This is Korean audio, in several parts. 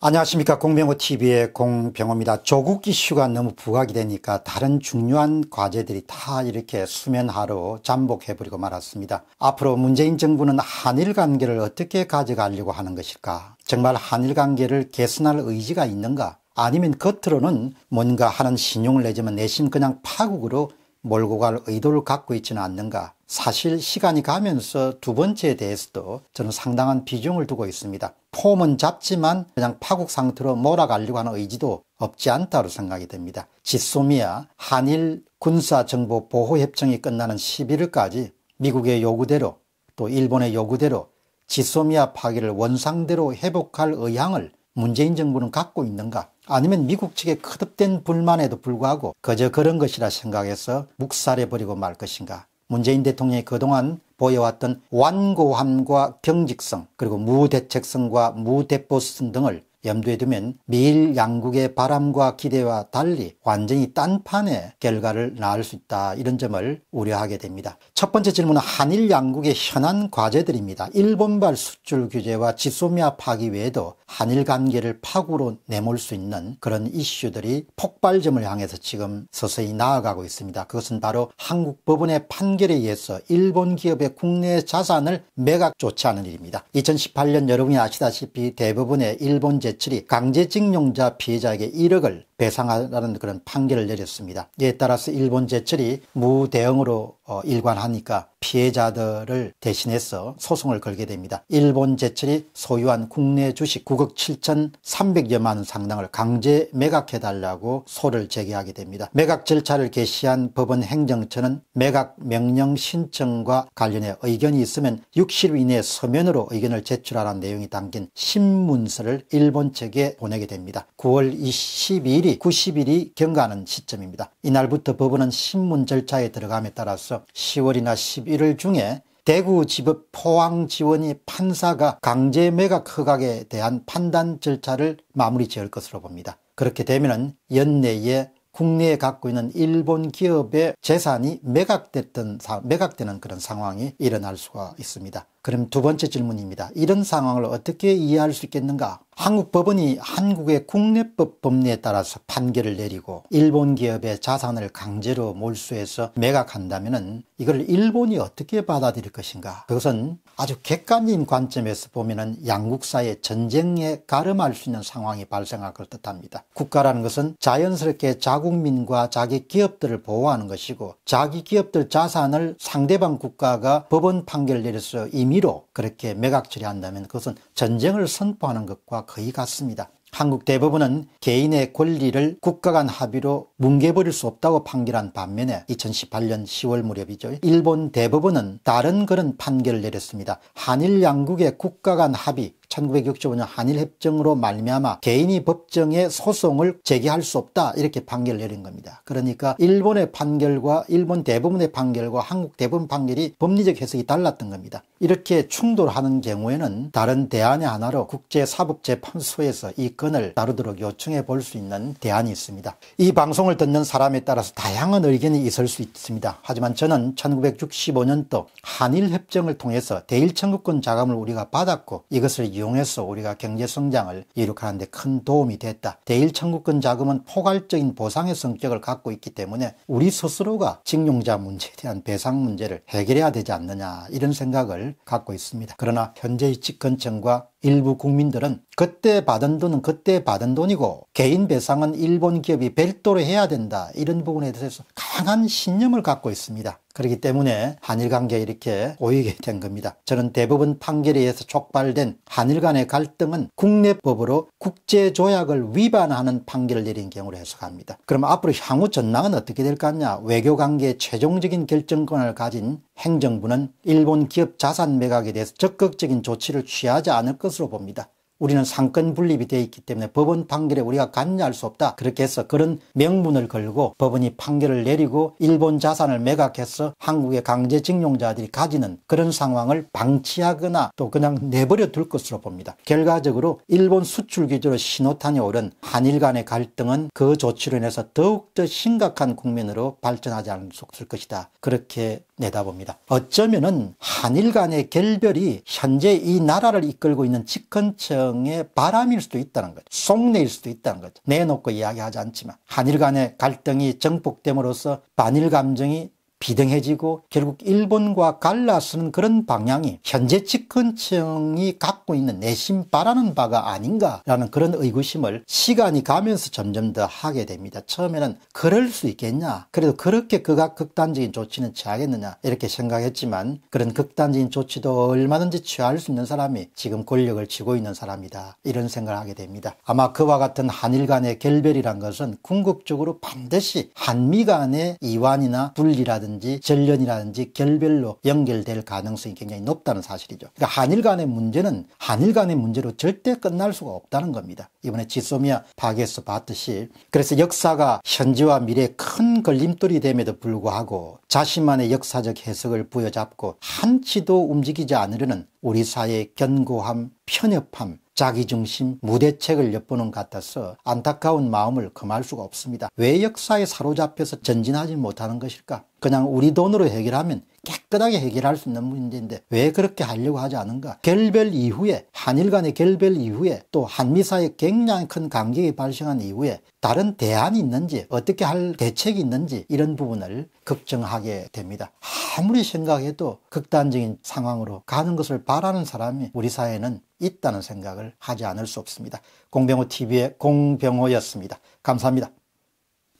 안녕하십니까 공병호TV의 공병호입니다. 조국 이슈가 너무 부각이 되니까 다른 중요한 과제들이 다 이렇게 수면하로 잠복해버리고 말았습니다. 앞으로 문재인 정부는 한일 관계를 어떻게 가져가려고 하는 것일까 정말 한일 관계를 개선할 의지가 있는가 아니면 겉으로는 뭔가 하는 신용을 내지만 내심 그냥 파국으로 몰고 갈 의도를 갖고 있지는 않는가 사실 시간이 가면서 두 번째에 대해서도 저는 상당한 비중을 두고 있습니다. 폼은 잡지만 그냥 파국 상태로 몰아가려고 하는 의지도 없지 않다고 생각이 됩니다. 지소미아 한일 군사정보보호협정이 끝나는 11일까지 미국의 요구대로 또 일본의 요구대로 지소미아 파기를 원상대로 회복할 의향을 문재인 정부는 갖고 있는가 아니면 미국 측의 거듭된 불만에도 불구하고 그저 그런 것이라 생각해서 묵살해버리고 말 것인가 문재인 대통령이 그동안 보여왔던 완고함과 경직성 그리고 무대책성과 무대보수 등을 염두에 두면 미일 양국의 바람과 기대와 달리 완전히 딴판의 결과를 낳을 수 있다 이런 점을 우려하게 됩니다. 첫 번째 질문은 한일 양국의 현안 과제들입니다. 일본발 수출 규제와 지소미아 파기 외에도 한일 관계를 파고로 내몰 수 있는 그런 이슈들이 폭발점을 향해서 지금 서서히 나아가고 있습니다. 그것은 바로 한국 법원의 판결에 의해서 일본 기업의 국내 자산을 매각 조치하는 일입니다. 2018년 여러분이 아시다시피 대부분의 일본 제 제철이 강제징용자 피해자에게 1억을 배상하라는 그런 판결을 내렸습니다. 이에 따라서 일본 제철이 무대응으로 어, 일관하니까 피해자들을 대신해서 소송을 걸게 됩니다. 일본 제철이 소유한 국내 주식 9억 7,300여만 원 상당을 강제 매각해달라고 소를 제기하게 됩니다. 매각 절차를 개시한 법원 행정처는 매각 명령 신청과 관련해 의견이 있으면 60일 이내 에 서면으로 의견을 제출하라는 내용이 담긴 신문서를 일본 측에 보내게 됩니다. 9월 22일이 90일이 경과하는 시점입니다. 이날부터 법원은 신문 절차에 들어감에 따라서 10월이나 1 0월 31일 중에 대구지법 포항지원이 판사가 강제 매각 허각에 대한 판단 절차를 마무리 지을 것으로 봅니다. 그렇게 되면 연내에 국내에 갖고 있는 일본 기업의 재산이 매각됐던, 매각되는 그런 상황이 일어날 수가 있습니다. 그럼 두 번째 질문입니다. 이런 상황을 어떻게 이해할 수 있겠는가? 한국 법원이 한국의 국내법 법리에 따라서 판결을 내리고 일본 기업의 자산을 강제로 몰수해서 매각한다면 이걸 일본이 어떻게 받아들일 것인가? 그것은 아주 객관적인 관점에서 보면 양국 사회 이 전쟁에 가름할 수 있는 상황이 발생할 것듯합니다 국가라는 것은 자연스럽게 자국민과 자기 기업들을 보호하는 것이고 자기 기업들 자산을 상대방 국가가 법원 판결을 내려서 임 임의로 그렇게 매각 처리한다면 그것은 전쟁을 선포하는 것과 거의 같습니다. 한국 대법원은 개인의 권리를 국가 간 합의로 뭉개버릴 수 없다고 판결한 반면에 2018년 10월 무렵이죠. 일본 대법원은 다른 그런 판결을 내렸습니다. 한일 양국의 국가 간 합의 1965년 한일협정으로 말미암아 개인이 법정에 소송을 제기할 수 없다 이렇게 판결을 내린 겁니다. 그러니까 일본의 판결과 일본 대부분의 판결과 한국 대부분 판결이 법리적 해석이 달랐던 겁니다. 이렇게 충돌하는 경우에는 다른 대안의 하나로 국제사법재판소에서 이 건을 다루도록 요청해 볼 수 있는 대안이 있습니다. 이 방송을 듣는 사람에 따라서 다양한 의견이 있을 수 있습니다. 하지만 저는 1965년도 한일협정을 통해서 대일청구권 자금을 우리가 받았고 이것을 이용해서 우리가 경제성장을 이룩하는 데큰 도움이 됐다. 대일청구권 자금은 포괄적인 보상의 성격을 갖고 있기 때문에 우리 스스로가 징용자 문제에 대한 배상 문제를 해결해야 되지 않느냐 이런 생각을 갖고 있습니다. 그러나 현재의 집권청과 일부 국민들은 그때 받은 돈은 그때 받은 돈이고 개인 배상은 일본 기업이 별도로 해야 된다 이런 부분에 대해서 강한 신념을 갖고 있습니다. 그렇기 때문에 한일 관계 이렇게 오이게 된 겁니다. 저는 대부분 판결에 의해서 촉발된 한일 간의 갈등은 국내법으로 국제조약을 위반하는 판결을 내린 경우로 해석합니다. 그럼 앞으로 향후 전망은 어떻게 될 것 같냐? 외교 관계의 최종적인 결정권을 가진 행정부는 일본 기업 자산 매각에 대해서 적극적인 조치를 취하지 않을 것 것으로 봅니다. 우리는 상권 분립이 되어 있기 때문에 법원 판결에 우리가 관여할 수 없다. 그렇게 해서 그런 명분을 걸고 법원이 판결을 내리고 일본 자산을 매각해서 한국의 강제징용자들이 가지는 그런 상황을 방치하거나 또 그냥 내버려 둘 것으로 봅니다. 결과적으로 일본 수출 기조로 신호탄이 오른 한일 간의 갈등은 그 조치로 인해서 더욱더 심각한 국면으로 발전하지 않을 수 없을 것이다. 그렇게 내다봅니다. 어쩌면은 한일 간의 결별이 현재 이 나라를 이끌고 있는 직근처 갈등의 바람일 수도 있다는 거죠. 속내일 수도 있다는 거죠. 내놓고 이야기하지 않지만 한일 간의 갈등이 정폭됨으로써 반일 감정이 비등해지고 결국 일본과 갈라서는 그런 방향이 현재 집권층이 갖고 있는 내심 바라는 바가 아닌가라는 그런 의구심을 시간이 가면서 점점 더 하게 됩니다. 처음에는 그럴 수 있겠냐 그래도 그렇게 그가 극단적인 조치는 취하겠느냐 이렇게 생각했지만 그런 극단적인 조치도 얼마든지 취할 수 있는 사람이 지금 권력을 쥐고 있는 사람이다 이런 생각을 하게 됩니다. 아마 그와 같은 한일 간의 결별이란 것은 궁극적으로 반드시 한미 간의 이완이나 분리라든지 전쟁라든지 전련이라든지 결별로 연결될 가능성이 굉장히 높다는 사실이죠. 그러니까 한일 간의 문제는 한일 간의 문제로 절대 끝날 수가 없다는 겁니다. 이번에 지소미아 파괴에서 봤듯이 그래서 역사가 현재와 미래에 큰 걸림돌이 됨에도 불구하고 자신만의 역사적 해석을 부여잡고 한치도 움직이지 않으려는 우리 사회의 견고함, 편협함, 자기중심, 무대책을 엿보는 것 같아서 안타까운 마음을 금할 수가 없습니다. 왜 역사에 사로잡혀서 전진하지 못하는 것일까? 그냥 우리 돈으로 해결하면 깨끗하게 해결할 수 있는 문제인데 왜 그렇게 하려고 하지 않은가 결별 이후에 한일 간의 결별 이후에 또 한미 사이 굉장히 큰 간격이 발생한 이후에 다른 대안이 있는지 어떻게 할 대책이 있는지 이런 부분을 걱정하게 됩니다 아무리 생각해도 극단적인 상황으로 가는 것을 바라는 사람이 우리 사회는 있다는 생각을 하지 않을 수 없습니다 공병호 TV의 공병호였습니다 감사합니다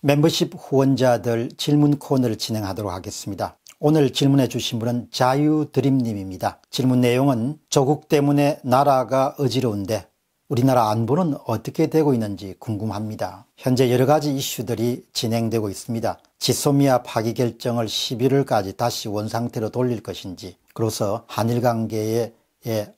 멤버십 후원자들 질문 코너를 진행하도록 하겠습니다. 오늘 질문해 주신 분은 자유드림님입니다. 질문 내용은 조국 때문에 나라가 어지러운데 우리나라 안보는 어떻게 되고 있는지 궁금합니다. 현재 여러 가지 이슈들이 진행되고 있습니다. 지소미아 파기 결정을 11월까지 다시 원상태로 돌릴 것인지, 그로서 한일 관계의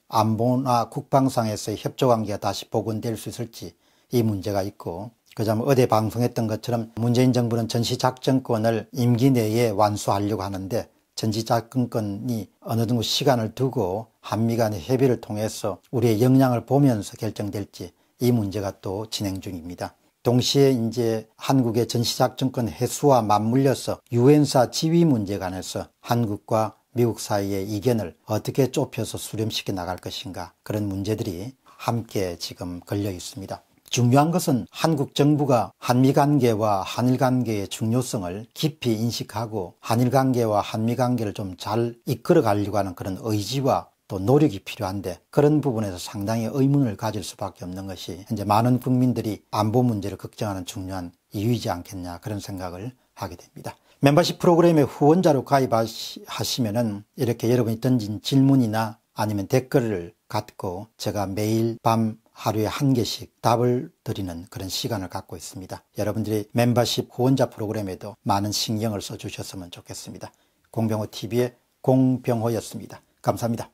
안보나 국방상에서의 협조 관계가 다시 복원될 수 있을지 이 문제가 있고, 그점 뭐 어제 방송했던 것처럼 문재인 정부는 전시작전권을 임기 내에 완수하려고 하는데 전시작전권이 어느 정도 시간을 두고 한미 간의 협의를 통해서 우리의 역량을 보면서 결정될지 이 문제가 또 진행 중입니다. 동시에 이제 한국의 전시작전권 해수와 맞물려서 유엔사 지위 문제 관해서 한국과 미국 사이의 이견을 어떻게 좁혀서 수렴시켜 나갈 것인가 그런 문제들이 함께 지금 걸려 있습니다. 중요한 것은 한국 정부가 한미 관계와 한일 관계의 중요성을 깊이 인식하고 한일 관계와 한미 관계를 좀 잘 이끌어 가려고 하는 그런 의지와 또 노력이 필요한데 그런 부분에서 상당히 의문을 가질 수밖에 없는 것이 이제 많은 국민들이 안보 문제를 걱정하는 중요한 이유이지 않겠냐 그런 생각을 하게 됩니다. 멤버십 프로그램의 후원자로 가입하시면은 이렇게 여러분이 던진 질문이나 아니면 댓글을 갖고 제가 매일 밤 하루에 한 개씩 답을 드리는 그런 시간을 갖고 있습니다. 여러분들이 멤버십 후원자 프로그램에도 많은 신경을 써주셨으면 좋겠습니다. 공병호 TV의 공병호였습니다. 감사합니다.